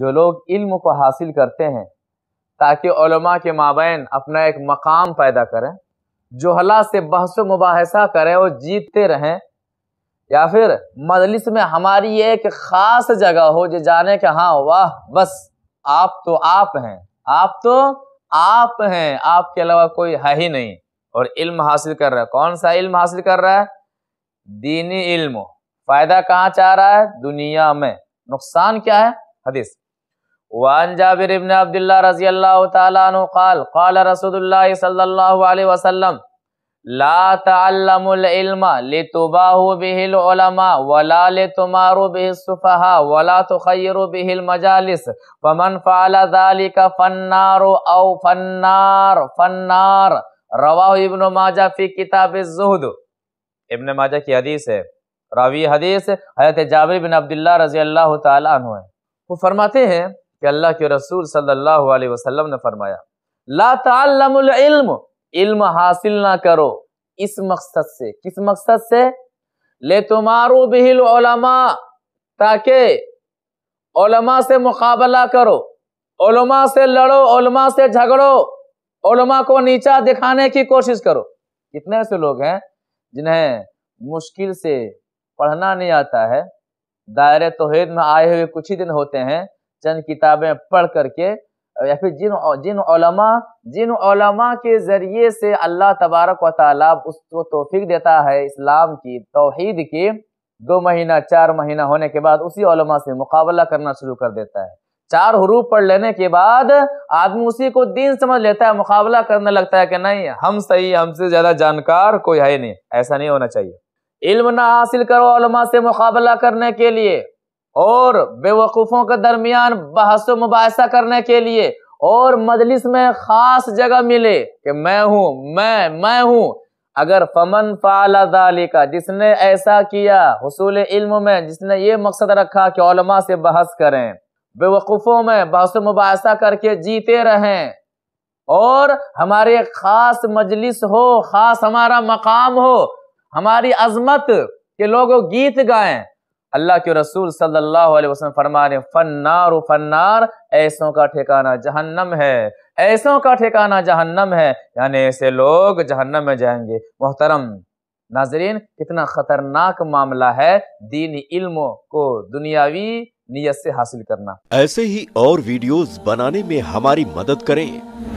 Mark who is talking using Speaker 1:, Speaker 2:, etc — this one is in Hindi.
Speaker 1: जो लोग इल्म को हासिल करते हैं ताकि के माबेन अपना एक मकाम पैदा करें जोहला से बहस मुबासा करें और जीतते रहें या फिर मजलिस में हमारी एक ख़ास जगह हो जो जाने के हाँ वाह बस आप तो आप हैं आप तो आप हैं आपके अलावा कोई है ही नहीं और इल्म हासिल कर रहा है कौन सा इल्म हासिल कर रहा है दीनी इल्म फायदा कहाँ चाह रहा है दुनिया में नुकसान क्या है हदीस वान जाबिर इबन अब्दुल्ला रजी अल्लाह तु काल काल रसूल सल्लल्लाहु अलैहि वसल्लम ला तल्लम लितुबाहु बिहिल उलमा वला लितुमारु बिहिल सुफहा वला तुखयरु बिहिल मजालिस फमन फअल ذلك फन्नारु औ फन्नार फन्नार रवाहु इब्न माजा फी किताब जुहद इब्न माजा की हदीस है रावी हदीस हजरत जाबिर बिन अब्दुल्ला रजी अल्लाह तु है वो फरमाते हैं कि अल्लाह के रसूल सल्लल्लाहु अलैहि वसल्लम ने फरमाया ला तल्म इल्म हासिल ना करो इस मकसद से किस मकसद से ले तुमारो बिहिल ताकि ओलमा से मुकाबला करो ओलमा से लड़ो ओलमा से झगड़ो ओलमा को नीचा दिखाने की कोशिश करो कितने ऐसे लोग हैं जिन्हें मुश्किल से पढ़ना नहीं आता है दायरे तोहेद में आए हुए कुछ ही दिन होते हैं चंद किताबें पढ़ करके या फिर जिन जिन उलमा, जिन उलमा के ज़रिए से अल्लाह तबारक व ताली उसको तोफी देता है इस्लाम की तोहद की दो महीना चार महीना होने के बाद उसी उलमा से मुकाबला करना शुरू कर देता है चार हरूफ पढ़ लेने के बाद आदमी उसी को दीन समझ लेता है मुकाबला करने लगता है कि नहीं हम सही हमसे ज़्यादा जानकार कोई है नहीं ऐसा नहीं होना चाहिए इल्म ना हासिल करो ओलमा से मुकाबला करने के लिए और बेवकूफ़ों के दरमियान बहस मुबासा करने के लिए और मजलिस में ख़ास जगह मिले कि मैं हूँ मैं मैं हूँ अगर फमन फ़ाला का जिसने ऐसा किया हसूल इल्म में जिसने ये मकसद रखा कि ओलमा से बहस करें बेवकूफ़ों में बहस मुबासा करके जीते रहें और हमारे ख़ास मजलिस हो ख़ास हमारा मकाम हो हमारी अजमत के लोग गीत गाएं अल्लाह के रसूल सल्लल्लाहु अलैहि वसल्लम फरमा रहे फन्नार फन्नार ऐसों का ठिकाना जहन्नम है ऐसों का ठिकाना जहन्नम है यानी ऐसे लोग जहन्नम में जाएंगे मोहतरम नाजरीन कितना खतरनाक मामला है दीनी इल्म को दुनियावी नियत से हासिल करना ऐसे ही और वीडियोस बनाने में हमारी मदद करें